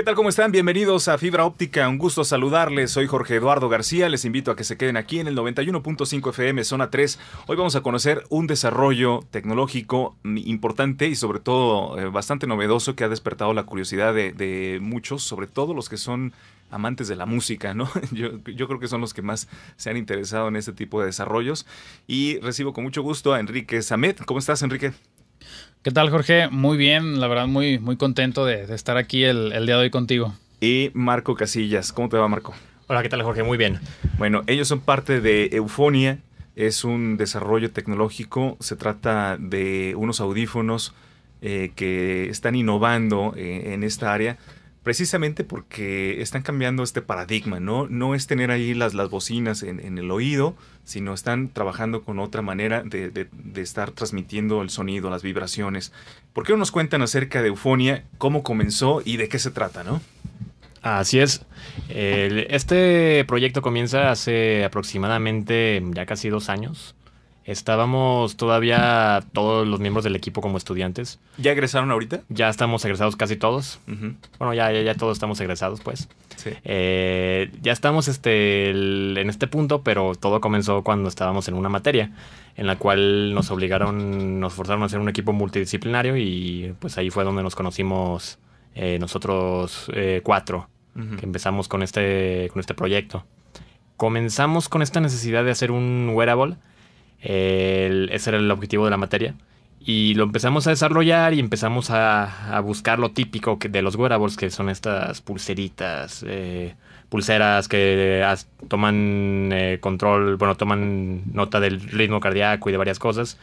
¿Qué tal? ¿Cómo están? Bienvenidos a Fibra Óptica. Un gusto saludarles. Soy Jorge Eduardo García. Les invito a que se queden aquí en el 91.5 FM, zona 3. Hoy vamos a conocer un desarrollo tecnológico importante y sobre todo eh, bastante novedoso que ha despertado la curiosidad de, muchos, sobre todo los que son amantes de la música, ¿no? Yo, yo, creo que son los que más se han interesado en este tipo de desarrollos. Y recibo con mucho gusto a Enrique Samet. ¿Cómo estás, Enrique? ¿Qué tal, Jorge? Muy bien, la verdad, muy, muy contento de, estar aquí el, día de hoy contigo. Y Marco Casillas, ¿cómo te va, Marco? Hola, ¿qué tal, Jorge? Muy bien. Bueno, ellos son parte de Eufonia, es un desarrollo tecnológico, se trata de unos audífonos eh, que están innovando eh, en esta área precisamente porque están cambiando este paradigma, ¿no? No es tener ahí las, las bocinas en, en el oído, sino están trabajando con otra manera de, estar transmitiendo el sonido, las vibraciones. ¿Por qué no nos cuentan acerca de Eufonia, cómo comenzó y de qué se trata, no? Así es. este proyecto comienza hace aproximadamente ya casi dos años. Estábamos todavía todos los miembros del equipo como estudiantes. ¿Ya egresaron ahorita? Ya estamos egresados casi todos. Bueno, ya, ya, todos estamos egresados, pues. Eh, ya estamos este, en este punto, pero todo comenzó cuando estábamos en una materia en la cual nos obligaron, nos forzaron a hacer un equipo multidisciplinario y pues ahí fue donde nos conocimos eh, nosotros eh, cuatro, que empezamos con este, con este proyecto. Comenzamos con esta necesidad de hacer un wearable el, ese era el objetivo de la materia. Y lo empezamos a desarrollar y empezamos a, buscar lo típico de los wearables, que son estas pulseritas, eh, pulseras que toman eh, control, bueno, toman nota del ritmo cardíaco y de varias cosas.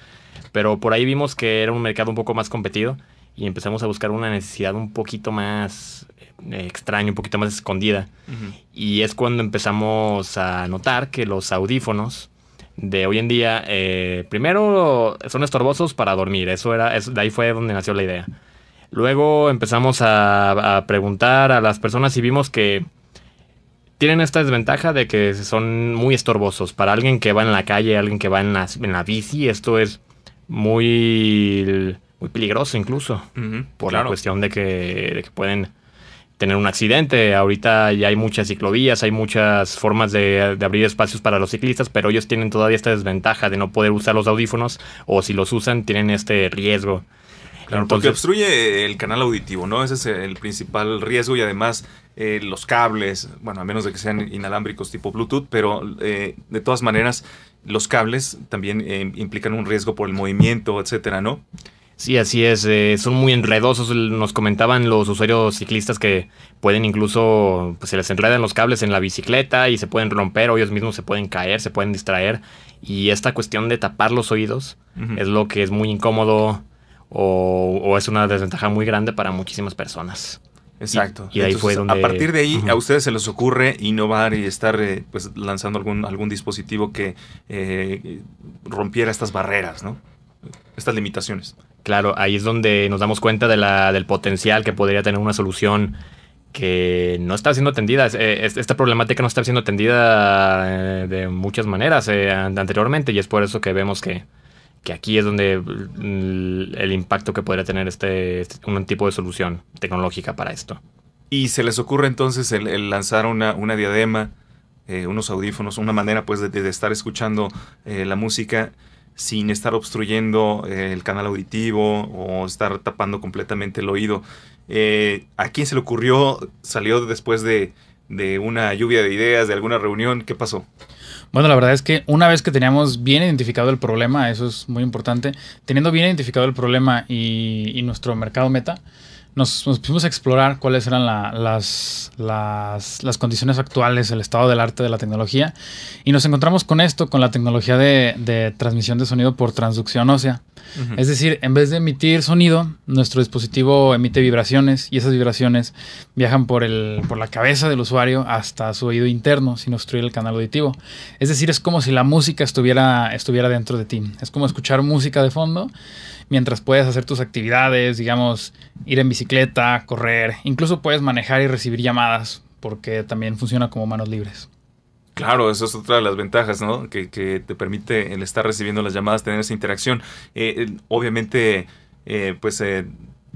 Pero por ahí vimos que era un mercado un poco más competido y empezamos a buscar una necesidad un poquito más Extraño, eh, extraña, un poquito más escondida. Y es cuando empezamos a notar que los audífonos de hoy en día, eh, primero son estorbosos para dormir, eso era, de ahí fue donde nació la idea. Luego empezamos a, preguntar a las personas y vimos que tienen esta desventaja de que son muy estorbosos. Para alguien que va en la calle, alguien que va en la, bici, esto es muy, muy peligroso incluso. por la cuestión de que, de que pueden tener un accidente. Ahorita ya hay muchas ciclovías, hay muchas formas de, abrir espacios para los ciclistas, pero ellos tienen todavía esta desventaja de no poder usar los audífonos o si los usan tienen este riesgo. Claro, porque obstruye el canal auditivo, ¿no? Ese es el principal riesgo y además eh, los cables, bueno, a menos de que sean inalámbricos tipo Bluetooth, pero eh, de todas maneras los cables también eh, implican un riesgo por el movimiento, etcétera, ¿no? Sí, así es. Eh, son muy enredosos. Nos comentaban los usuarios ciclistas que pueden incluso, pues, se les enredan los cables en la bicicleta y se pueden romper o ellos mismos se pueden caer, se pueden distraer. Y esta cuestión de tapar los oídos es lo que es muy incómodo o, es una desventaja muy grande para muchísimas personas. Exacto. Y, ahí fue donde... A partir de ahí, a ustedes se les ocurre innovar y estar eh, pues, lanzando algún, algún dispositivo que eh, rompiera estas barreras, ¿no? Estas limitaciones. Claro, ahí es donde nos damos cuenta del potencial que podría tener una solución que no está siendo atendida. Eh, esta problemática no está siendo atendida eh, de muchas maneras eh, anteriormente y es por eso que vemos que, aquí es donde mm, el impacto que podría tener este, este, un tipo de solución tecnológica para esto. Y se les ocurre entonces el, lanzar una, diadema, unos audífonos, una manera pues de, estar escuchando la música sin estar obstruyendo eh, el canal auditivo o estar tapando completamente el oído. Eh, ¿A quién se le ocurrió? ¿Salió después de, de una lluvia de ideas, de alguna reunión? ¿Qué pasó? Bueno, la verdad es que una vez que teníamos bien identificado el problema, eso es muy importante, teniendo bien identificado el problema y, y nuestro mercado meta, nos, pusimos a explorar cuáles eran las, las, las, condiciones actuales, el estado del arte de la tecnología, y nos encontramos con esto, con la tecnología de, de transmisión de sonido por transducción ósea. Es decir, en vez de emitir sonido, nuestro dispositivo emite vibraciones y esas vibraciones viajan por, el, por la cabeza del usuario hasta su oído interno sin obstruir el canal auditivo. Es decir, es como si la música estuviera, estuviera dentro de ti. Es como escuchar música de fondo mientras puedes hacer tus actividades, digamos, ir en bicicleta, correr, incluso puedes manejar y recibir llamadas porque también funciona como manos libres. Claro, esa es otra de las ventajas, ¿no? Que, te permite el estar recibiendo las llamadas, tener esa interacción. Eh, obviamente, eh, pues eh,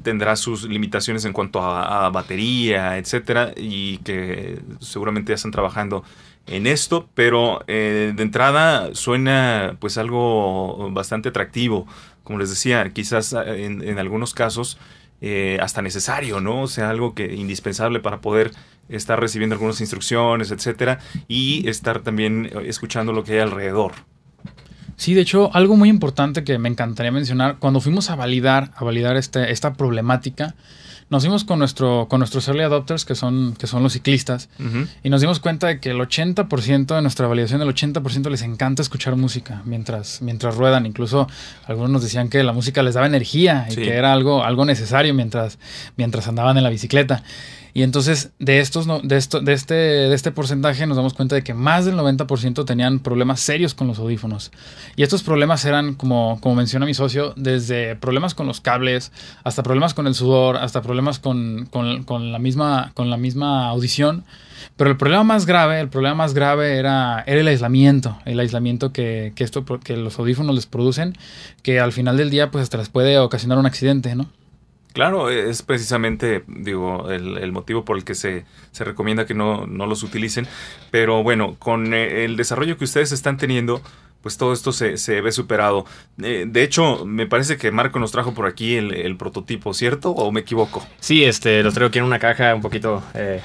tendrá sus limitaciones en cuanto a, batería, etcétera, y que seguramente ya están trabajando en esto, pero de entrada suena pues algo bastante atractivo como les decía, quizás ah, en, algunos casos eh, hasta necesario, ¿no? O sea, algo que indispensable para poder estar recibiendo algunas instrucciones, etcétera, y estar también eh, escuchando lo que hay alrededor. Sí, de hecho, algo muy importante que me encantaría mencionar, cuando fuimos a validar, a validar este, esta problemática, nos dimos con, nuestro, con nuestros early adopters, que son, que son los ciclistas, y nos dimos cuenta de que el 80% de nuestra validación, el 80% les encanta escuchar música mientras, mientras ruedan. Incluso algunos nos decían que la música les daba energía y que era algo, algo necesario mientras, mientras andaban en la bicicleta. Y entonces de, estos, de, esto, de, este, de este porcentaje nos damos cuenta de que más del 90% tenían problemas serios con los audífonos. Y estos problemas eran, como, como menciona mi socio, desde problemas con los cables, hasta problemas con el sudor, hasta problemas con, la, misma, con la misma audición. Pero el problema más grave, el problema más grave era, era el aislamiento, el aislamiento que, esto, que los audífonos les producen, que al final del día pues hasta les puede ocasionar un accidente, ¿no? Claro, e-, es precisamente, digo, el, motivo por el que se, se recomienda que no, los utilicen. Pero bueno, con eh, el desarrollo que ustedes están teniendo, pues todo esto se, se ve superado. Eh, de hecho, me parece que Marco nos trajo por aquí el, prototipo, ¿cierto? ¿O me equivoco? Sí, este, los traigo aquí en una caja un poquito... Eh,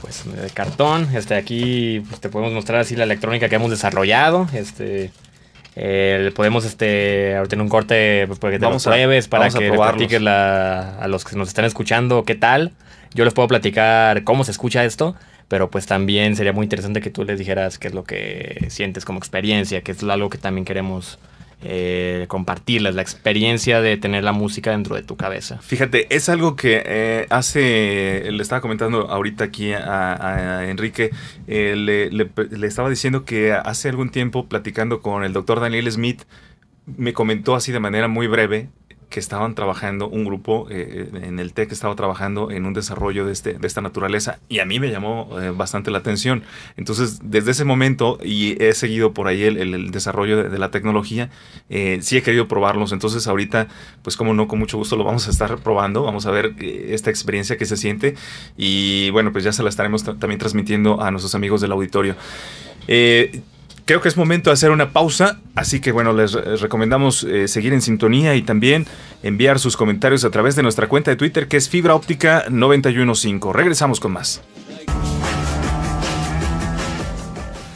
pues de cartón, este aquí pues, te podemos mostrar así la electrónica que hemos desarrollado, este eh, podemos este ahorita en un corte porque tenemos vamos para que a los que nos están escuchando qué tal. Yo les puedo platicar cómo se escucha esto, pero pues también sería muy interesante que tú les dijeras qué es lo que sientes como experiencia, que es algo que también queremos eh, compartirlas, la experiencia de tener la música dentro de tu cabeza. Fíjate, es algo que eh, hace, le estaba comentando ahorita aquí a, Enrique, eh, le, le estaba diciendo que hace algún tiempo platicando con el doctor Daniel Smith, me comentó así de manera muy breve que estaban trabajando, un grupo eh, eh, en el TEC estaba trabajando en un desarrollo este, de, esta naturaleza y a mí me llamó eh, bastante la atención. Entonces, desde ese momento, y he seguido por ahí el, desarrollo de, la tecnología, sí he querido probarlos. Entonces, ahorita, pues como no, con mucho gusto lo vamos a estar probando, vamos a ver esta experiencia que se siente y bueno, pues ya se la estaremos también transmitiendo a nuestros amigos del auditorio creo que es momento de hacer una pausa, así que bueno, les recomendamos eh, seguir en sintonía y también enviar sus comentarios a través de nuestra cuenta de Twitter que es Fibra Óptica 915. Regresamos con más.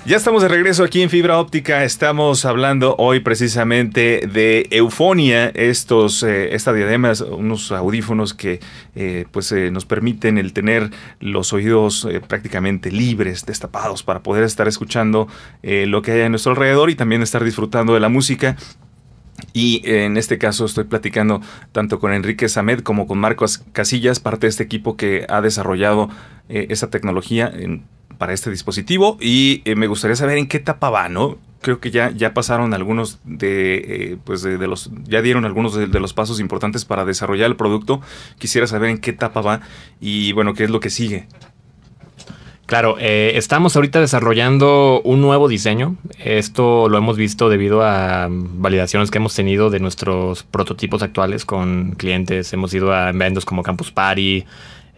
Ya estamos de regreso aquí en Fibra Óptica. Estamos hablando hoy precisamente de Eufonia, estos, eh, esta diademas, unos audífonos que eh, pues eh, nos permiten el tener los oídos prácticamente libres, destapados, para poder estar escuchando lo que hay a nuestro alrededor y también estar disfrutando de la música. Y en este caso estoy platicando tanto con Enrique Samed como con Marcos Casillas, parte de este equipo que ha desarrollado esa tecnología en para este dispositivo y eh, me gustaría saber en qué etapa va, ¿no? Creo que ya, ya pasaron algunos de, eh, pues de, los, ya dieron algunos de, los pasos importantes para desarrollar el producto. Quisiera saber en qué etapa va y bueno, qué es lo que sigue. Claro, eh, estamos ahorita desarrollando un nuevo diseño. Esto lo hemos visto debido a validaciones que hemos tenido de nuestros prototipos actuales con clientes. Hemos ido a eventos como Campus Party,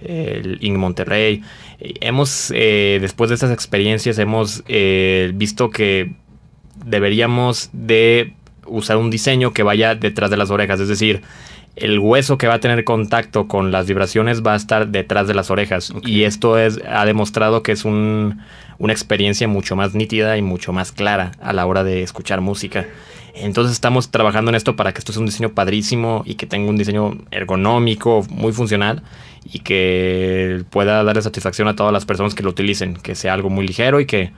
el ING Monterrey. Hemos, eh, después de estas experiencias, hemos eh, visto que deberíamos de usar un diseño que vaya detrás de las orejas, es decir, el hueso que va a tener contacto con las vibraciones va a estar detrás de las orejas. Y esto es, ha demostrado que es un, una experiencia mucho más nítida y mucho más clara a la hora de escuchar música. Entonces estamos trabajando en esto para que esto sea un diseño padrísimo y que tenga un diseño ergonómico, muy funcional y que pueda darle satisfacción a todas las personas que lo utilicen, que sea algo muy ligero y que,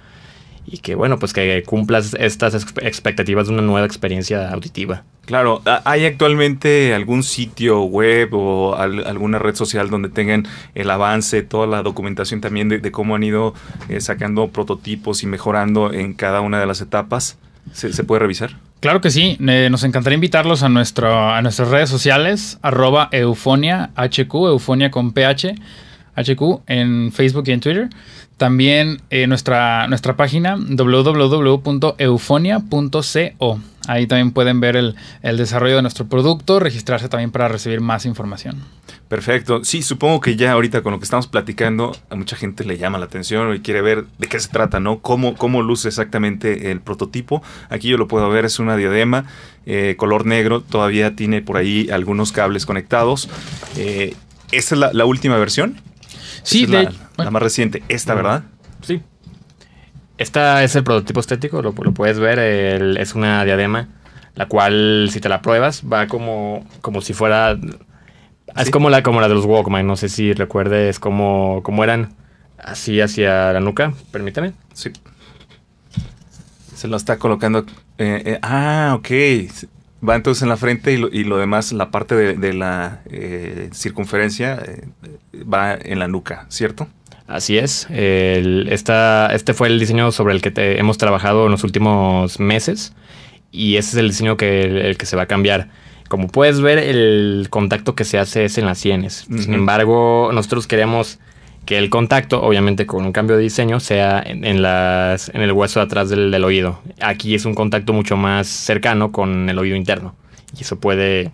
y que bueno, pues que cumplas estas expectativas de una nueva experiencia auditiva. Claro, ¿hay actualmente algún sitio web o alguna red social donde tengan el avance, toda la documentación también de, cómo han ido eh, sacando prototipos y mejorando en cada una de las etapas? se puede revisar? Claro que sí, eh, nos encantaría invitarlos a, a nuestras redes sociales, arroba eufonia, HQ, eufonia con PH, HQ, en Facebook y en Twitter. También eh, nuestra, nuestra página www.eufonia.co. Ahí también pueden ver el, el desarrollo de nuestro producto, registrarse también para recibir más información. Perfecto. Sí, supongo que ya ahorita con lo que estamos platicando, a mucha gente le llama la atención y quiere ver de qué se trata, ¿no? Cómo, luce exactamente el prototipo. Aquí yo lo puedo ver, es una diadema eh, color negro, todavía tiene por ahí algunos cables conectados. Eh, ¿Esta es la, última versión? Sí, la, más reciente, esta, ¿verdad? Sí. Esta es el prototipo estético, lo, puedes ver, es una diadema, la cual si te la pruebas va como, como si fuera es como la, como la de los Walkman, no sé si recuerdes cómo, cómo eran así hacia la nuca, permítame. Sí. Se lo está colocando. Eh, eh, ah, ok. Va entonces en la frente y lo, y lo demás, la parte de, la eh, circunferencia va en la nuca, ¿cierto? Así es. El, este fue el diseño sobre el que hemos trabajado en los últimos meses y ese es el diseño que, el que se va a cambiar. Como puedes ver, el contacto que se hace es en las sienes. Sin embargo, nosotros queremos que el contacto, obviamente con un cambio de diseño, sea en, las, en el hueso de atrás del, oído. Aquí es un contacto mucho más cercano con el oído interno. Y eso puede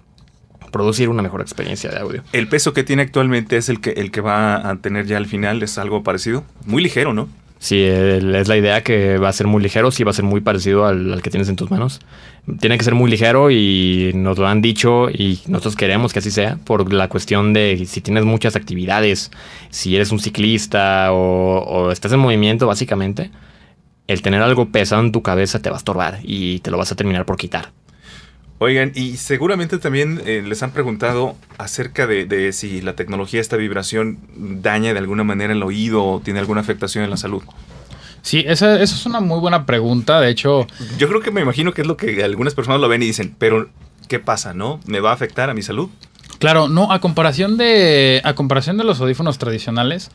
producir una mejor experiencia de audio. El peso que tiene actualmente es el que, el que va a tener ya al final, es algo parecido. Muy ligero, ¿no? Sí, es la idea que va a ser muy ligero, sí va a ser muy parecido al, al que tienes en tus manos tiene que ser muy ligero y nos lo han dicho y nosotros queremos que así sea por la cuestión de si tienes muchas actividades, si eres un ciclista o, estás en movimiento básicamente, el tener algo pesado en tu cabeza te va a estorbar y te lo vas a terminar por quitar. Oigan, y seguramente también eh, les han preguntado acerca de, de, si la tecnología, esta vibración, daña de alguna manera el oído o tiene alguna afectación en la salud. Sí, esa, es una muy buena pregunta. De hecho, yo creo que me imagino que es lo que algunas personas lo ven y dicen, pero ¿qué pasa? ¿No? ¿Me va a afectar a mi salud? Claro, no, a comparación de. A comparación de los audífonos tradicionales,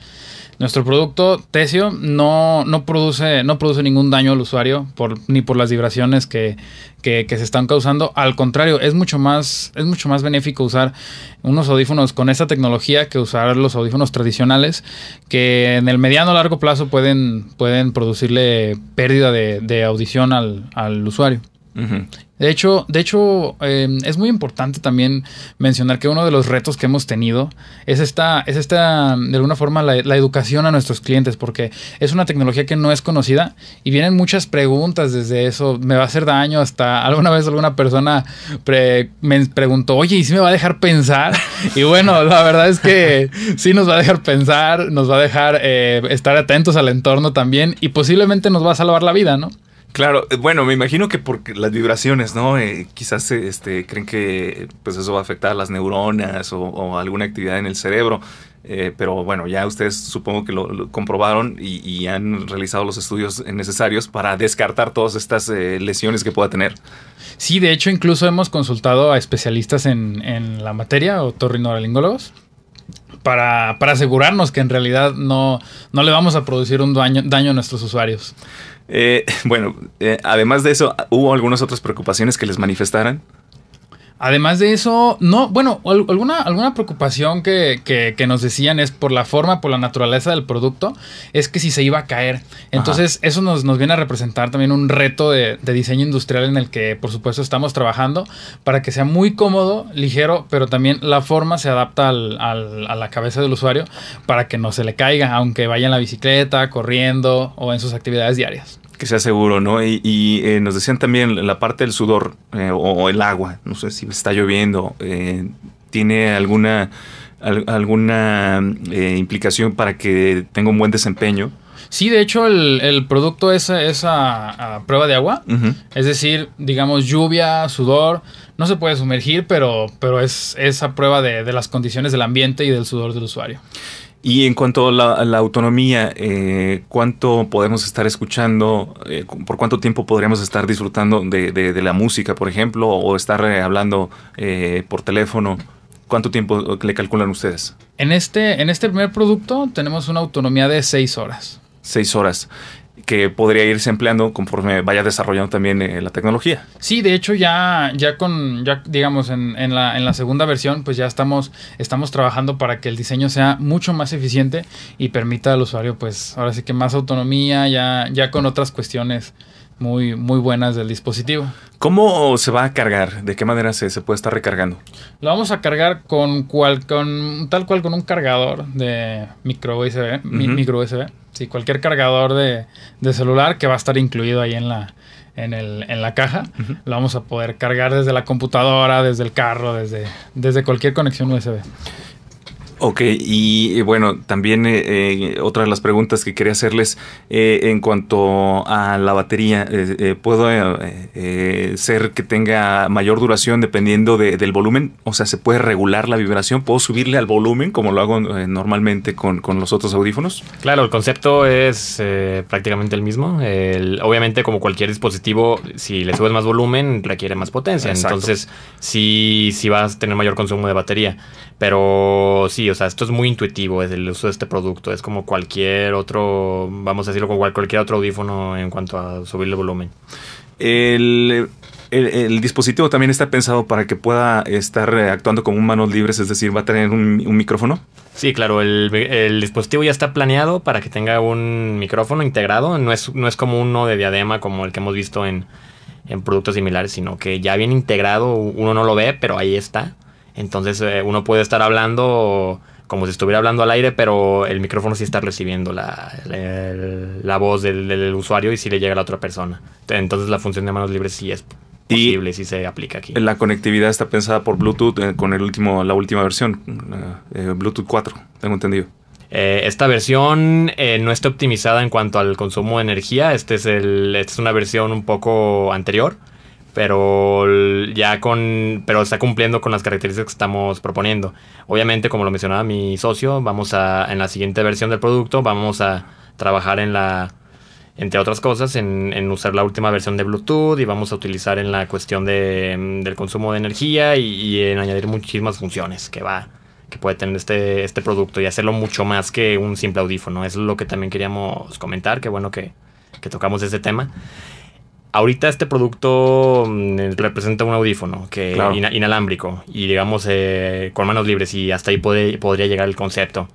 nuestro producto Tesio no, no, produce, no produce ningún daño al usuario ni por las vibraciones que, se están causando. Al contrario, es mucho, más, es mucho más benéfico usar unos audífonos con esta tecnología que usar los audífonos tradicionales que en el mediano o largo plazo pueden, pueden producirle pérdida de, audición al usuario. De hecho, de hecho em, es muy importante también mencionar que uno de los retos que hemos tenido es esta, es esta de alguna forma, la, educación a nuestros clientes, porque es una tecnología que no es conocida y vienen muchas preguntas desde eso. ¿Me va a hacer daño? Hasta alguna vez alguna persona me preguntó, oye, ¿y si me va a dejar pensar? Y bueno, la verdad es que sí nos va a dejar pensar, nos va a dejar eh, estar atentos al entorno también y posiblemente nos va a salvar la vida, ¿no? Claro, eh, bueno, me imagino que por las vibraciones, ¿no? Eh, quizás este, creen que pues eso va a afectar las neuronas o, alguna actividad en el cerebro, eh, pero bueno, ya ustedes supongo que lo, comprobaron y, han realizado los estudios necesarios para descartar todas estas lesiones que pueda tener. Sí, de hecho incluso hemos consultado a especialistas en, en la materia, o para, para asegurarnos que en realidad no, le vamos a producir un daño, daño a nuestros usuarios. Eh, bueno, eh, además de eso, ¿hubo algunas otras preocupaciones que les manifestaran? Además de eso, no, bueno, alguna, alguna preocupación que, nos decían es por la forma, por la naturaleza del producto, es que si se iba a caer. Entonces, eso nos, viene a representar también un reto de, diseño industrial en el que, por supuesto, estamos trabajando para que sea muy cómodo, ligero, pero también la forma se adapta al, a la cabeza del usuario para que no se le caiga, aunque vaya en la bicicleta, corriendo o en sus actividades diarias que sea seguro, ¿no? Y, eh, nos decían también la parte del sudor eh, o el agua, no sé si está lloviendo, eh, tiene alguna, alguna implicación para que tenga un buen desempeño. Sí, de hecho el, producto es, esa a, prueba de agua, es decir, digamos lluvia, sudor, no se puede sumergir, pero, pero es, esa prueba de, de las condiciones del ambiente y del sudor del usuario. Y en cuanto a la, autonomía, eh, ¿cuánto podemos estar escuchando? Eh, ¿Por cuánto tiempo podríamos estar disfrutando de, la música, por ejemplo, o estar eh, hablando por teléfono? ¿Cuánto tiempo le calculan ustedes? En este, en este primer producto tenemos una autonomía de seis horas. Seis horas que podría irse empleando conforme vaya desarrollando también eh, la tecnología. Sí, de hecho ya, ya con, ya digamos, en, en, la, en la segunda versión, pues ya estamos, estamos trabajando para que el diseño sea mucho más eficiente y permita al usuario, pues ahora sí que más autonomía, ya, ya con otras cuestiones muy, muy buenas del dispositivo. ¿Cómo se va a cargar? ¿De qué manera se, puede estar recargando? Lo vamos a cargar con, cual, con tal cual con un cargador de micro USB, micro USB. Sí, cualquier cargador de, celular que va a estar incluido ahí en la, en el, en la caja. Lo vamos a poder cargar desde la computadora, desde el carro, desde, desde cualquier conexión USB. Ok, y bueno, también eh, eh, otra de las preguntas que quería hacerles eh, en cuanto a la batería, eh, ¿puedo ser que tenga mayor duración dependiendo del volumen? O sea, ¿se puede regular la vibración? ¿Puedo subirle al volumen como lo hago normalmente con, los otros audífonos? Claro, el concepto es prácticamente el mismo. obviamente, como cualquier dispositivo, si le subes más volumen, requiere más potencia. Entonces, sí, sí vas a tener mayor consumo de batería. Pero sí, o sea, esto es muy intuitivo, es el uso de este producto. Es como cualquier otro, vamos a decirlo, como cualquier otro audífono en cuanto a subirle volumen. El, dispositivo también está pensado para que pueda estar actuando con manos libres, es decir, va a tener un, micrófono. Sí, claro, el, dispositivo ya está planeado para que tenga un micrófono integrado. No es, no es como uno de diadema como el que hemos visto en, en productos similares, sino que ya viene integrado, uno no lo ve, pero ahí está. Entonces eh, uno puede estar hablando como si estuviera hablando al aire, pero el micrófono sí está recibiendo la, voz del, usuario y sí le llega a la otra persona. Entonces la función de manos libres sí es posible, si sí se aplica aquí. La conectividad está pensada por Bluetooth eh, con el último, la última versión, eh, Bluetooth 4, tengo entendido. esta versión no está optimizada en cuanto al consumo de energía. Este es esta es una versión un poco anterior pero ya con pero está cumpliendo con las características que estamos proponiendo. Obviamente, como lo mencionaba mi socio, vamos a en la siguiente versión del producto vamos a trabajar en la entre otras cosas, en, usar la última versión de Bluetooth y vamos a utilizar en la cuestión de, mm, del consumo de energía y, en añadir muchísimas funciones que va que puede tener este, este producto y hacerlo mucho más que un simple audífono. es lo que también queríamos comentar, Qué bueno que, que tocamos ese tema ahorita este producto mm, representa un audífono que inalámbrico y digamos eh, con manos libres y hasta ahí podría llegar el concepto.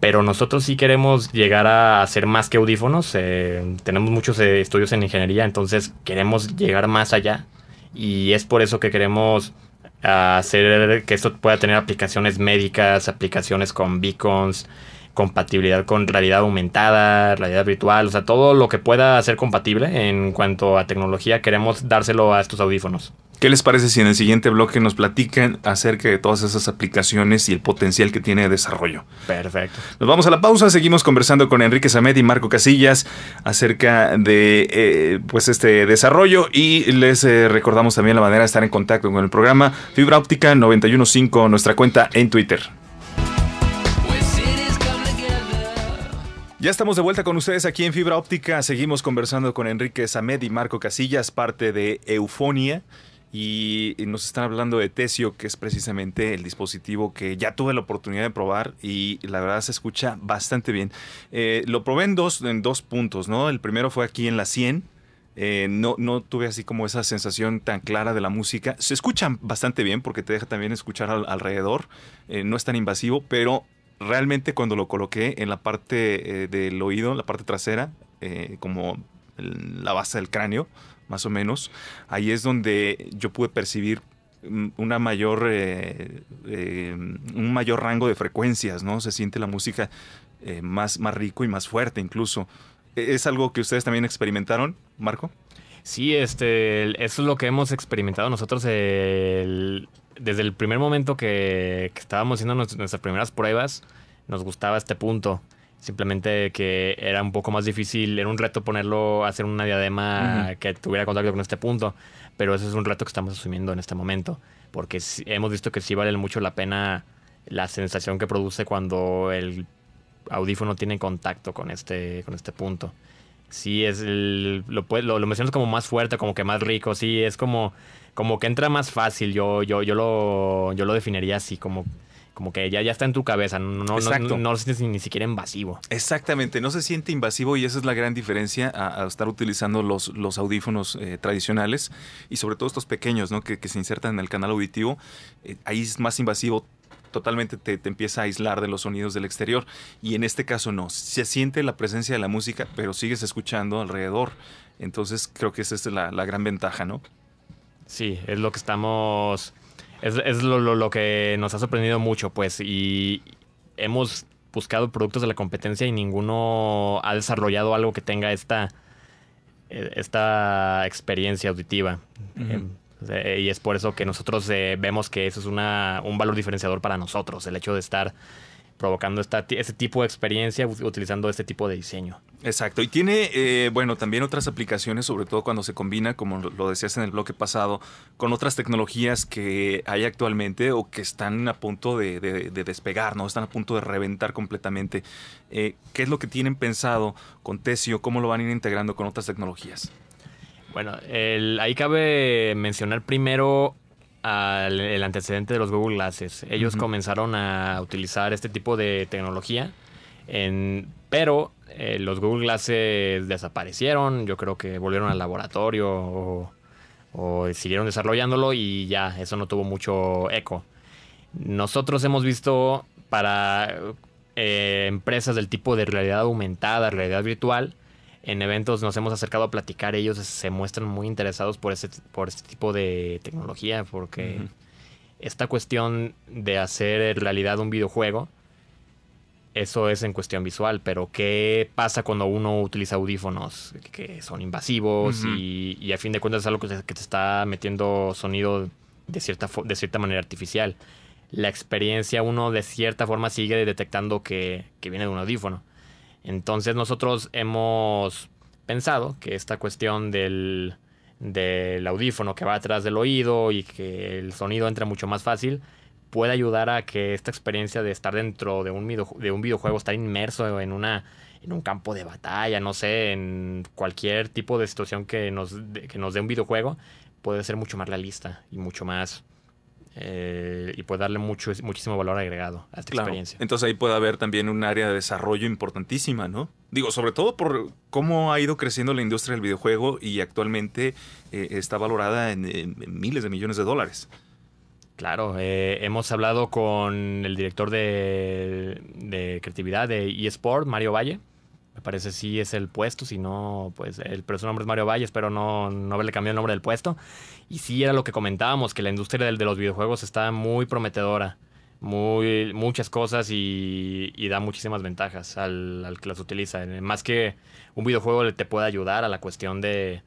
Pero nosotros sí queremos llegar a hacer más que audífonos. Eh, tenemos muchos eh, estudios en ingeniería, entonces queremos llegar más allá. Y es por eso que queremos hacer que esto pueda tener aplicaciones médicas, aplicaciones con beacons, compatibilidad con realidad aumentada, realidad virtual, o sea, todo lo que pueda ser compatible en cuanto a tecnología queremos dárselo a estos audífonos. ¿Qué les parece si en el siguiente bloque nos platican acerca de todas esas aplicaciones y el potencial que tiene de desarrollo? Perfecto. Nos vamos a la pausa, seguimos conversando con Enrique Samed y Marco Casillas acerca de eh, pues este desarrollo y les eh, recordamos también la manera de estar en contacto con el programa Fibra Óptica 915, nuestra cuenta en Twitter. Ya estamos de vuelta con ustedes aquí en Fibra Óptica. Seguimos conversando con Enrique Samed y Marco Casillas, parte de Eufonia. Y nos están hablando de Tesio, que es precisamente el dispositivo que ya tuve la oportunidad de probar y la verdad se escucha bastante bien. Eh, lo probé en dos, en dos puntos, ¿no? El primero fue aquí en la 100, eh, no, no tuve así como esa sensación tan clara de la música. Se escucha bastante bien porque te deja también escuchar alrededor. Eh, no es tan invasivo, pero realmente cuando lo coloqué en la parte eh, del oído, la parte trasera, eh, como la base del cráneo, más o menos, ahí es donde yo pude percibir mm, una mayor eh, un mayor rango de frecuencias, ¿no? Se siente la música más, más rico y más fuerte incluso. ¿E-, ¿Es algo que ustedes también experimentaron, Marco? Sí, este, eso es lo que hemos experimentado nosotros el, desde el primer momento que, estábamos haciendo nuestras, primeras pruebas, nos gustaba este punto. Simplemente que era un poco más difícil, era un reto ponerlo, hacer una diadema que tuviera contacto con este punto. Pero ese es un reto que estamos asumiendo en este momento. Porque hemos visto que sí vale mucho la pena la sensación que produce cuando el audífono tiene contacto con este, con este punto. Sí, es lo mencionas como más fuerte, como que más rico. Sí, es como como que entra más fácil. Yo, yo, yo lo, yo lo definiría así, como como que ya, ya está en tu cabeza, no, no, no, no, sientes ni siquiera invasivo. Exactamente, no se siente invasivo y esa es la gran diferencia a, estar utilizando los, los audífonos eh, tradicionales y sobre todo estos pequeños ¿no? que, se insertan en el canal auditivo. Eh, ahí es más invasivo, totalmente te, empieza a aislar de los sonidos del exterior y en este caso no, se siente la presencia de la música pero sigues escuchando alrededor. Entonces creo que esa es la, la gran ventaja, ¿no? Sí, es lo que estamos. Es, lo, que nos ha sorprendido mucho, pues. Y hemos buscado productos de la competencia y ninguno ha desarrollado algo que tenga esta, e, esta experiencia auditiva. Em, y es por eso que nosotros eh, vemos que eso es una, un valor diferenciador para nosotros, el hecho de estar provocando este tipo de experiencia utilizando este tipo de diseño. Exacto, y tiene, eh, bueno, también otras aplicaciones, sobre todo cuando se combina, como lo decías en el bloque pasado, con otras tecnologías que hay actualmente o que están a punto de, despegar, ¿no? Están a punto de reventar completamente. Eh, ¿Qué es lo que tienen pensado con Tesio? ¿Cómo lo van a ir integrando con otras tecnologías? Bueno, ahí cabe mencionar primero el antecedente de los Google Glasses. Ellos comenzaron a utilizar este tipo de tecnología, pero eh, los Google Glasses desaparecieron, yo creo que volvieron al laboratorio o, siguieron desarrollándolo y ya, eso no tuvo mucho eco. Nosotros hemos visto para eh, empresas del tipo de realidad aumentada, realidad virtual, en eventos nos hemos acercado a platicar, ellos se muestran muy interesados por, por este tipo de tecnología, porque esta cuestión de hacer realidad un videojuego, eso es en cuestión visual, pero ¿qué pasa cuando uno utiliza audífonos que son invasivos y, a fin de cuentas es algo que te, está metiendo sonido de cierta, de cierta manera artificial? La experiencia uno de cierta forma sigue detectando que viene de un audífono. Entonces nosotros hemos pensado que esta cuestión del, del audífono que va atrás del oído y que el sonido entra mucho más fácil puede ayudar a que esta experiencia de estar dentro de un, de un videojuego, estar inmerso en una en un campo de batalla, no sé, en cualquier tipo de situación que nos, que nos dé un videojuego, puede ser mucho más realista y mucho más eh, y puede darle mucho, muchísimo valor agregado a esta experiencia. Entonces ahí puede haber también un área de desarrollo importantísima, ¿no? Digo, sobre todo por cómo ha ido creciendo la industria del videojuego y actualmente eh, está valorada en, miles de millones de dólares. Claro, eh, hemos hablado con el director de, de creatividad de eSport, Mario Valle, me parece sí es el puesto, si no, pues el, pero su nombre es Mario Valles, pero no, no le cambió el nombre del puesto. Y sí era lo que comentábamos, que la industria de los videojuegos está muy prometedora, muy, muchas cosas y, da muchísimas ventajas al, que las utiliza. Más que un videojuego te puede ayudar a la cuestión de,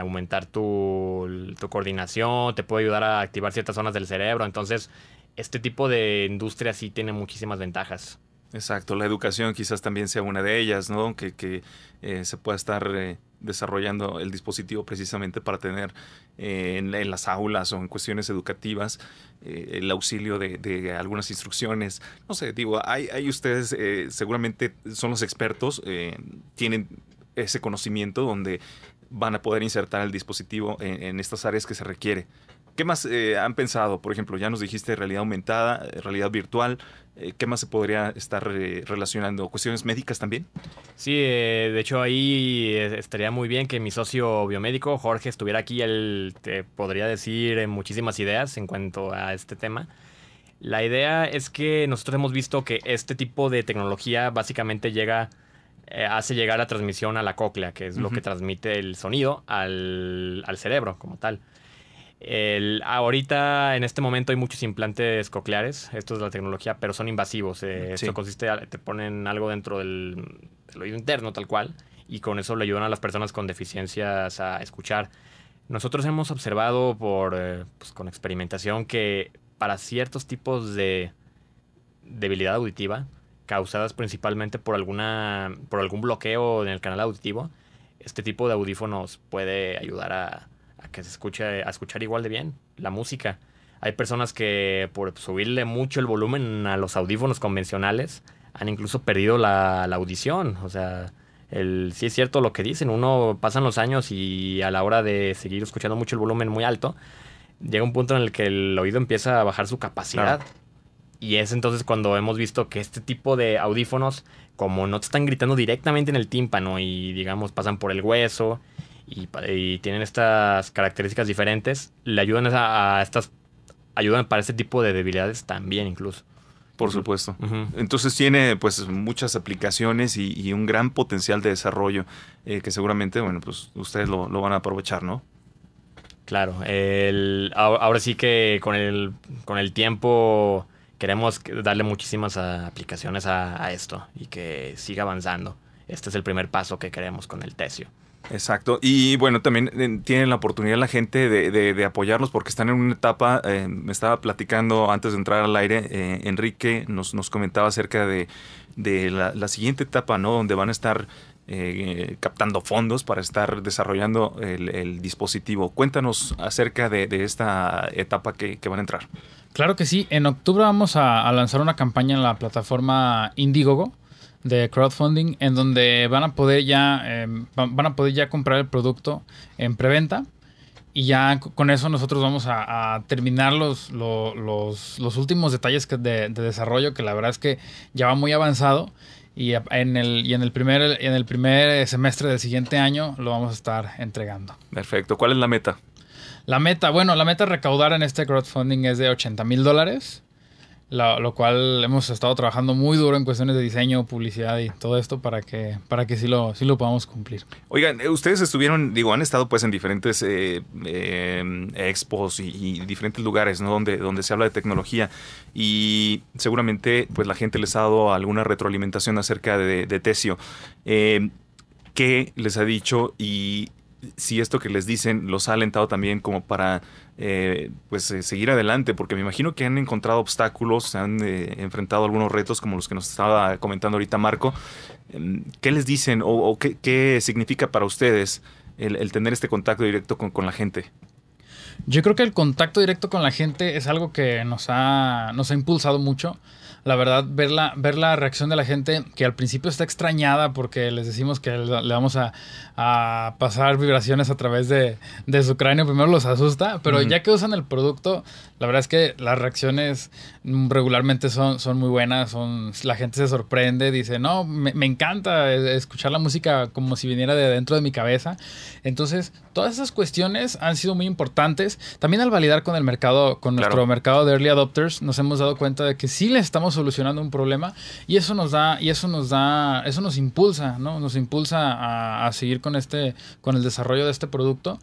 aumentar tu, tu coordinación, te puede ayudar a activar ciertas zonas del cerebro. Entonces, este tipo de industria sí tiene muchísimas ventajas. Exacto, la educación quizás también sea una de ellas, ¿no? Que, eh, se pueda estar eh, desarrollando el dispositivo precisamente para tener eh, en, las aulas o en cuestiones educativas el auxilio de, algunas instrucciones. No sé, digo, hay, ustedes seguramente son los expertos, tienen ese conocimiento donde van a poder insertar el dispositivo en estas áreas que se requiere. ¿Qué más eh, han pensado? Por ejemplo, ya nos dijiste realidad aumentada, eh, realidad virtual. Eh, ¿Qué más se podría estar relacionando? ¿Cuestiones médicas también? Sí, de hecho ahí estaría muy bien que mi socio biomédico, Jorge, estuviera aquí. Él te podría decir muchísimas ideas en cuanto a este tema. La idea es que nosotros hemos visto que este tipo de tecnología básicamente llega hace llegar la transmisión a la cóclea, que es lo que transmite el sonido al, al cerebro como tal ahorita, en este momento, hay muchos implantes cocleares. Esto es la tecnología, pero son invasivos. Eh, esto consiste, en te ponen algo dentro del, oído interno, tal cual, y con eso le ayudan a las personas con deficiencias a escuchar. Nosotros hemos observado por, eh, pues, con experimentación que para ciertos tipos de debilidad auditiva, causadas principalmente por, alguna, por algún bloqueo en el canal auditivo, este tipo de audífonos puede ayudar a a que se escuche, a escuchar igual de bien la música. Hay personas que por subirle mucho el volumen a los audífonos convencionales han incluso perdido la, audición. O sea, el, sí es cierto lo que dicen, uno pasan los años y a la hora de seguir escuchando mucho el volumen muy alto, llega un punto en el que el oído empieza a bajar su capacidad. Y es entonces cuando hemos visto que este tipo de audífonos, como no te están gritando directamente en el tímpano y digamos pasan por el hueso y, tienen estas características diferentes, le ayudan a, estas, ayudan para este tipo de debilidades también incluso. Por supuesto. Entonces tiene pues muchas aplicaciones y, un gran potencial de desarrollo eh, que seguramente, bueno, pues ustedes lo, van a aprovechar, ¿no? Claro, ahora sí que con el, con el tiempo queremos darle muchísimas aplicaciones a, a, esto y que siga avanzando. Este es el primer paso que queremos con el Tesio. Exacto. Y bueno, también eh, tienen la oportunidad la gente de, de, apoyarlos porque están en una etapa, eh, me estaba platicando antes de entrar al aire, eh, Enrique nos, comentaba acerca de, la, siguiente etapa, ¿no? Donde van a estar captando fondos para estar desarrollando el, dispositivo. Cuéntanos acerca de, esta etapa que, van a entrar. Claro que sí. En octubre vamos a, a lanzar una campaña en la plataforma Indiegogo de crowdfunding en donde van a poder ya em, van a poder ya comprar el producto en preventa y ya con eso nosotros vamos a, terminar los, los, últimos detalles de, desarrollo que la verdad es que ya va muy avanzado y en el, en el, primer, en el primer eh, semestre del siguiente año lo vamos a estar entregando. Perfecto. ¿Cuál es la meta? La meta, bueno, la meta recaudar en este crowdfunding es de 80 mil dólares lo cual hemos estado trabajando muy duro en cuestiones de diseño, publicidad y todo esto para que, para que sí, lo, sí lo podamos cumplir. Oigan, eh, ustedes estuvieron, digo, han estado pues en diferentes eh, em, expos y, diferentes lugares, ¿no? Donde, donde se habla de tecnología y seguramente pues la gente les ha dado alguna retroalimentación acerca de, de Tesio. Em, ¿Qué les ha dicho y si esto que les dicen los ha alentado también como para eh, pues eh, seguir adelante, porque me imagino que han encontrado obstáculos, se han eh, enfrentado algunos retos como los que nos estaba comentando ahorita Marco. Em, ¿Qué les dicen o, qué, significa para ustedes el, tener este contacto directo con, con, la gente? Yo creo que el contacto directo con la gente es algo que nos ha, nos ha impulsado mucho la verdad, ver la, ver la reacción de la gente que al principio está extrañada porque les decimos que le vamos a, pasar vibraciones a través de, su cráneo, primero los asusta, pero ya que usan el producto, la verdad es que las reacciones regularmente son, son muy buenas, son, la gente se sorprende, dice, no, me, encanta escuchar la música como si viniera de dentro de mi cabeza. Entonces, todas esas cuestiones han sido muy importantes. También al validar con el mercado, con nuestro mercado de early adopters, nos hemos dado cuenta de que sí les estamos solucionando un problema y eso nos da y eso nos da eso nos impulsa, ¿no? Nos impulsa a, seguir con este con el desarrollo de este producto.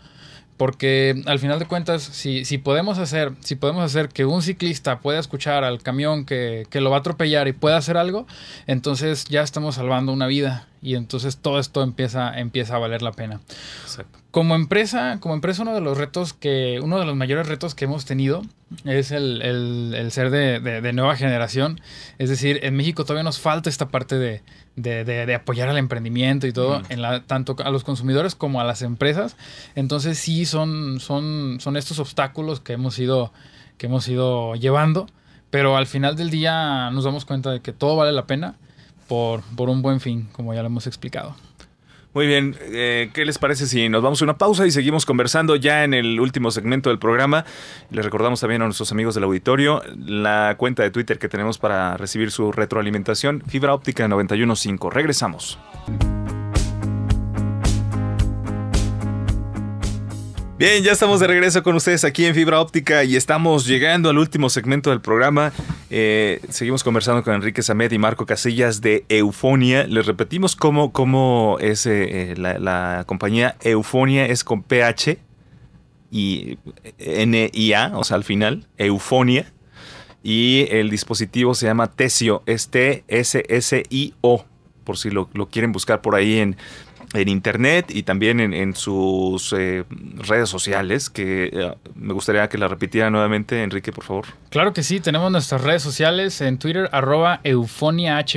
Porque al final de cuentas, si, podemos hacer, si podemos hacer que un ciclista pueda escuchar al camión que, lo va a atropellar y pueda hacer algo, entonces ya estamos salvando una vida. Y entonces todo esto empieza, empieza a valer la pena. Como empresa, como empresa, uno de los retos que, uno de los mayores retos que hemos tenido es el, ser de, nueva generación. Es decir, en México todavía nos falta esta parte de, de, de, apoyar al emprendimiento y todo, mm. en la, tanto a los consumidores como a las empresas. Entonces sí son, son, son estos obstáculos que hemos ido, que hemos ido llevando, pero al final del día nos damos cuenta de que todo vale la pena por, por un buen fin, como ya lo hemos explicado. Muy bien, eh, ¿qué les parece si nos vamos a una pausa y seguimos conversando ya en el último segmento del programa? Les recordamos también a nuestros amigos del auditorio la cuenta de Twitter que tenemos para recibir su retroalimentación, Fibra Óptica 915. Regresamos. Bien, ya estamos de regreso con ustedes aquí en Fibra Óptica y estamos llegando al último segmento del programa. Eh, seguimos conversando con Enrique Samed y Marco Casillas de Eufonia. Les repetimos cómo, cómo es eh, eh, la, compañía Eufonia, es con PH y NIA, o sea, al final, Eufonia. Y el dispositivo se llama Tesio, es T-S-S-I-O, por si lo, lo quieren buscar por ahí en en internet y también en, sus eh, redes sociales, que eh, me gustaría que la repitiera nuevamente, Enrique, por favor. Claro que sí, tenemos nuestras redes sociales en Twitter, arroba eufoniahq.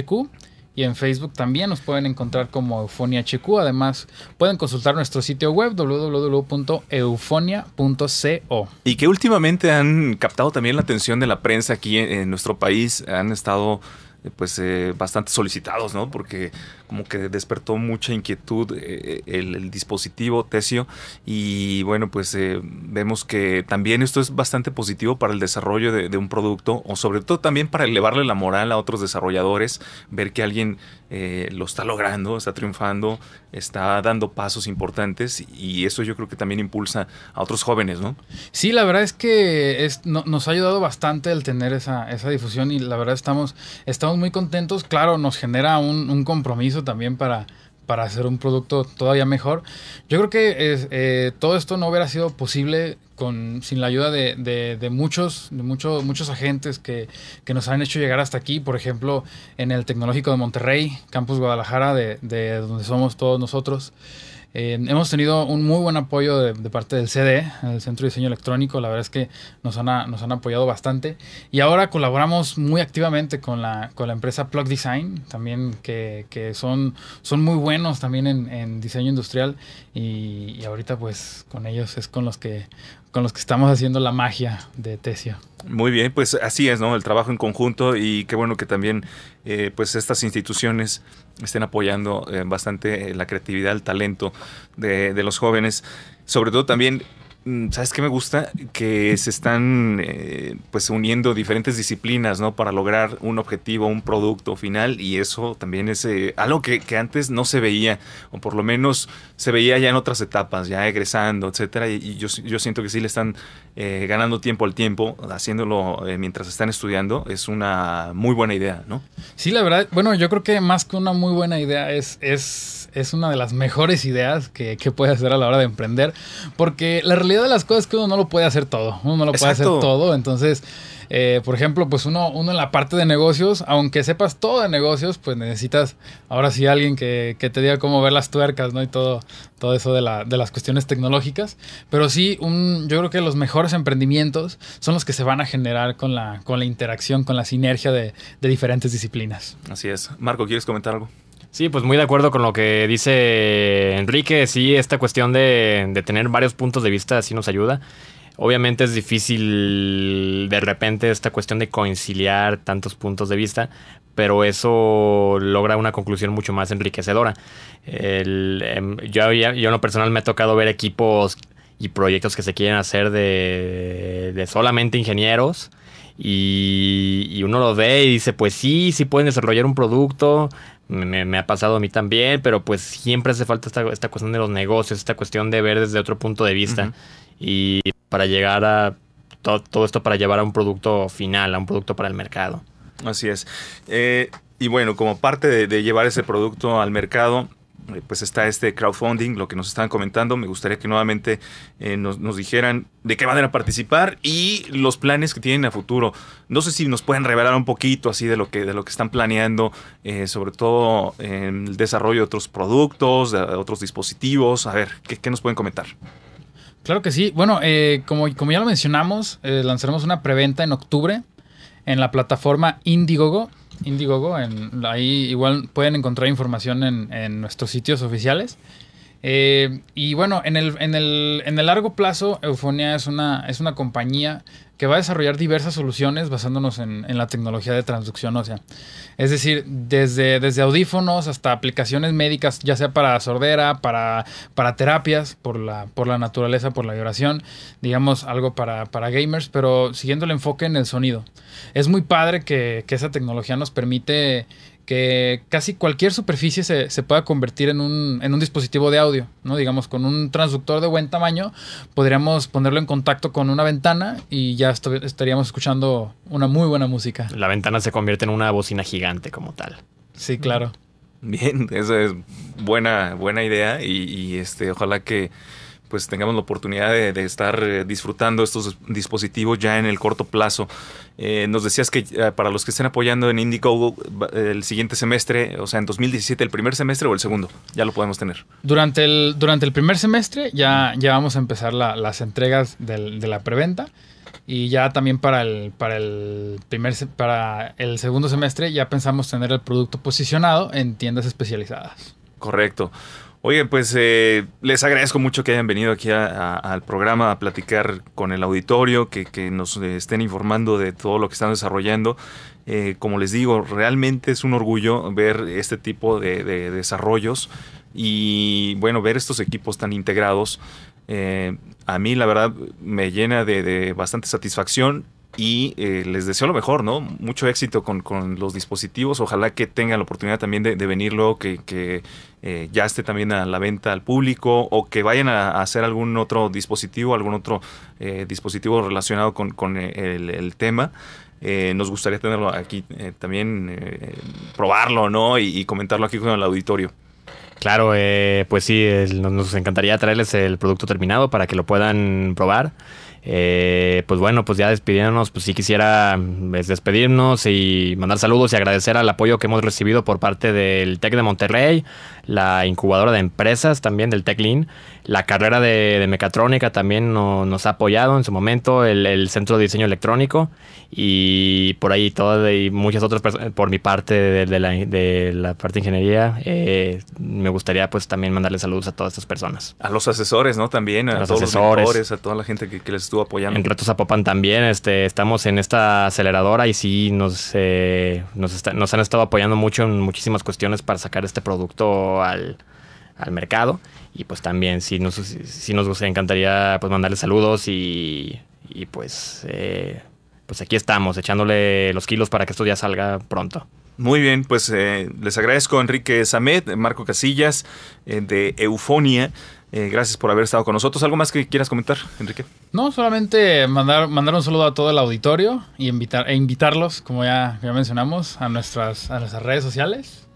Y en Facebook también nos pueden encontrar como Eufonia HQ. Además, pueden consultar nuestro sitio web www.eufonia.co. Y que últimamente han captado también la atención de la prensa aquí en nuestro país. Han estado eh, pues eh, bastante solicitados, ¿no? Porque como que despertó mucha inquietud eh, el, dispositivo Tesio y bueno, pues vemos que también esto es bastante positivo para el desarrollo de, de, un producto o sobre todo también para elevarle la moral a otros desarrolladores, ver que alguien eh, lo está logrando, está triunfando, está dando pasos importantes y eso yo creo que también impulsa a otros jóvenes, ¿no? Sí, la verdad es que nos ha ayudado bastante el tener esa, difusión y la verdad estamos, muy contentos. Claro, nos genera un compromiso también para para hacer un producto todavía mejor. Yo creo que eh, todo esto no hubiera sido posible sin la ayuda de, de muchos, muchos agentes que, nos han hecho llegar hasta aquí. Por ejemplo, en el Tecnológico de Monterrey, Campus Guadalajara, de donde somos todos nosotros. Eh, hemos tenido un muy buen apoyo de, parte del CD, el Centro de Diseño Electrónico. La verdad es que nos han, apoyado bastante. Y ahora colaboramos muy activamente con la, empresa Plug Design, también que, son, muy buenos también en, diseño industrial. Y, ahorita pues con ellos es con los que estamos haciendo la magia de Tesio. Muy bien, pues así es, ¿no? El trabajo en conjunto y qué bueno que también eh, pues estas instituciones estén apoyando eh, bastante eh, la creatividad, el talento de, de los jóvenes. Sobre todo también Mm, ¿sabes qué me gusta? Que se están eh, pues uniendo diferentes disciplinas, ¿no? Para lograr un objetivo, un producto final y eso también es eh, algo que, antes no se veía o por lo menos se veía ya en otras etapas, ya egresando, etcétera. Y, yo, yo, siento que sí le están eh, ganando tiempo al tiempo, haciéndolo mientras están estudiando, es una muy buena idea, ¿no? Sí, la verdad, bueno, yo creo que más que una muy buena idea es, es es, una de las mejores ideas que, puede hacer a la hora de emprender, porque la realidad de las cosas es que uno no lo puede hacer todo, uno no lo puede hacer todo, entonces... Eh, por ejemplo, pues uno, uno en la parte de negocios, aunque sepas todo de negocios, pues necesitas ahora sí alguien que, te diga cómo ver las tuercas, ¿no? Y todo, todo eso de, las cuestiones tecnológicas. Pero sí, un, yo creo que los mejores emprendimientos son los que se van a generar con la, con la interacción, con la sinergia de diferentes disciplinas. Así es. Marco, ¿quieres comentar algo? Sí, pues muy de acuerdo con lo que dice Enrique. Sí, esta cuestión de, tener varios puntos de vista sí nos ayuda. Obviamente es difícil de repente esta cuestión de conciliar tantos puntos de vista, pero eso logra una conclusión mucho más enriquecedora. El, em, yo, yo en lo personal me ha tocado ver equipos y proyectos que se quieren hacer de, de solamente ingenieros y, y, uno lo ve y dice, pues sí, sí pueden desarrollar un producto, me, ha pasado a mí también, pero pues siempre hace falta esta, cuestión de los negocios, esta cuestión de ver desde otro punto de vista. Y para llegar a todo, todo, esto, para llevar a un producto final, a un producto para el mercado. Así es. Eh, y bueno, como parte de llevar ese producto al mercado, eh, pues está este crowdfunding, lo que nos estaban comentando. Me gustaría que nuevamente eh, nos, dijeran de qué van a participar y los planes que tienen a futuro. No sé si nos pueden revelar un poquito así de lo que, de lo que están planeando, eh, sobre todo en el desarrollo de otros productos, de otros dispositivos. A ver, ¿qué, nos pueden comentar? Claro que sí. Bueno, como, como, ya lo mencionamos, lanzaremos una preventa en octubre en la plataforma Indiegogo Indiegogo. En, ahí igual pueden encontrar información en nuestros sitios oficiales. Eh, y bueno, en el, largo plazo, Eufonia es una, es una compañía que va a desarrollar diversas soluciones basándonos en, la tecnología de transducción ósea. Es decir, desde, desde audífonos hasta aplicaciones médicas, ya sea para sordera, para, para terapias, por la, por la naturaleza, por la vibración, digamos algo para, gamers, pero siguiendo el enfoque en el sonido. Es muy padre que, que esa tecnología nos permite que casi cualquier superficie se, se pueda convertir en un, en un, dispositivo de audio, ¿no? Digamos, con un transductor de buen tamaño, podríamos ponerlo en contacto con una ventana y ya estaríamos escuchando una muy buena música. La ventana se convierte en una bocina gigante como tal. Sí, claro. Bien, esa es buena, buena idea y, y este, ojalá que pues tengamos la oportunidad de, estar eh, disfrutando estos dispositivos ya en el corto plazo. Eh, nos decías que eh, para los que estén apoyando en Indiegogo el siguiente semestre, o sea, en 2017, el primer semestre o el segundo, ya lo podemos tener. Durante el, durante el primer semestre ya, ya vamos a empezar las entregas de la preventa y ya también para el, para el primer para el segundo semestre ya pensamos tener el producto posicionado en tiendas especializadas. Correcto. Oye, pues eh, les agradezco mucho que hayan venido aquí al programa a platicar con el auditorio, que, nos eh, estén informando de todo lo que están desarrollando. Eh, como les digo, realmente es un orgullo ver este tipo de, desarrollos y bueno, ver estos equipos tan integrados. a mí la verdad me llena de bastante satisfacción y eh, les deseo lo mejor, ¿no? Mucho éxito con, los dispositivos. Ojalá que tengan la oportunidad también de, de venir que, que eh, ya esté también a la venta al público o que vayan a, hacer algún otro dispositivo, algún otro eh, dispositivo relacionado con, el, tema. nos gustaría tenerlo aquí también, probarlo, ¿no? Y, comentarlo aquí con el auditorio. Claro, pues sí, nos encantaría traerles el producto terminado para que lo puedan probar. Eh, pues bueno, pues ya despidiéndonos, pues sí quisiera pues, despedirnos y mandar saludos y agradecer al apoyo que hemos recibido por parte del TEC de Monterrey, la incubadora de empresas también del TECLIN, la carrera de, mecatrónica también nos ha apoyado en su momento, el, Centro de Diseño Electrónico y por ahí todas y muchas otras por mi parte de, la, parte de ingeniería, eh, me gustaría pues también mandarle saludos a todas estas personas. A los asesores, ¿no? También, a, los asesores. a toda la gente que, que les estuvo apoyando. En Retos Zapopan también, este, estamos en esta aceleradora y sí nos, eh, nos, han estado apoyando mucho en muchísimas cuestiones para sacar este producto al, mercado. Y pues también sí nos, sí nos gustaría, encantaría pues mandarles saludos y, pues, eh, pues aquí estamos, echándole los kilos para que esto ya salga pronto. Muy bien, pues eh, les agradezco Enrique Samet, Marco Casillas de Eufonia. Eh, gracias por haber estado con nosotros. ¿Algo más que quieras comentar, Enrique? No, solamente mandar, mandar un saludo a todo el auditorio y invitar, e invitarlos, como ya, ya mencionamos, a nuestras, a nuestras redes sociales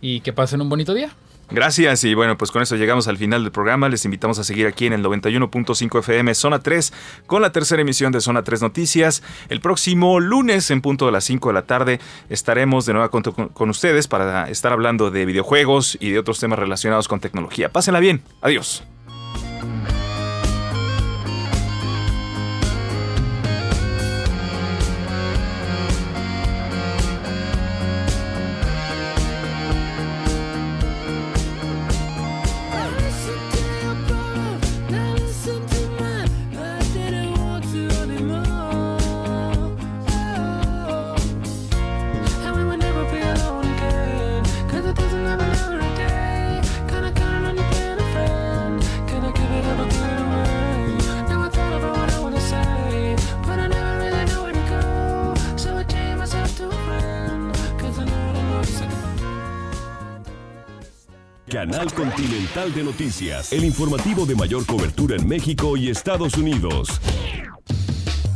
y que pasen un bonito día. Gracias y bueno, pues con eso llegamos al final del programa. Les invitamos a seguir aquí en el 91.5 FM Zona 3 con la tercera emisión de Zona 3 Noticias. El próximo lunes en punto de las 5 de la tarde estaremos de nuevo con, con ustedes para estar hablando de videojuegos y de otros temas relacionados con tecnología. Pásenla bien. Adiós. Tal de Noticias, el informativo de mayor cobertura en México y Estados Unidos.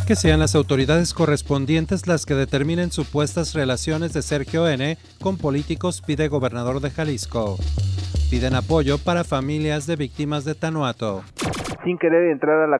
Que sean las autoridades correspondientes las que determinen supuestas relaciones de Sergio N. con políticos, pide gobernador de Jalisco. Piden apoyo para familias de víctimas de Tanuato sin querer entrar a la